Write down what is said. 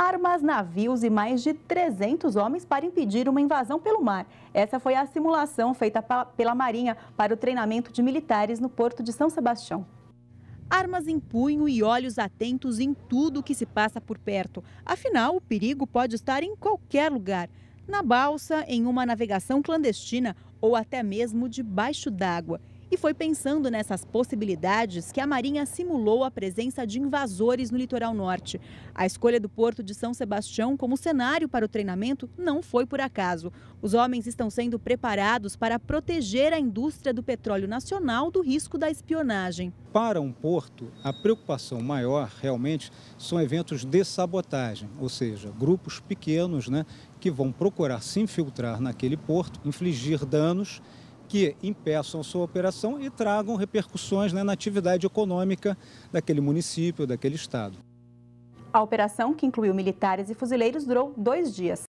armas, navios e mais de 300 homens para impedir uma invasão pelo mar. Essa foi a simulação feita pela Marinha para o treinamento de militares no porto de São Sebastião. Armas em punho e olhos atentos em tudo que se passa por perto. Afinal, o perigo pode estar em qualquer lugar. Na balsa, em uma navegação clandestina ou até mesmo debaixo d'água. E foi pensando nessas possibilidades que a Marinha simulou a presença de invasores no litoral norte. A escolha do porto de São Sebastião como cenário para o treinamento não foi por acaso. Os homens estão sendo preparados para proteger a indústria do petróleo nacional do risco da espionagem. Para um porto, a preocupação maior realmente são eventos de sabotagem, ou seja, grupos pequenos né, que vão procurar se infiltrar naquele porto, infligir danos que impeçam sua operação e tragam repercussões né, na atividade econômica daquele município, daquele estado. A operação, que incluiu militares e fuzileiros, durou dois dias.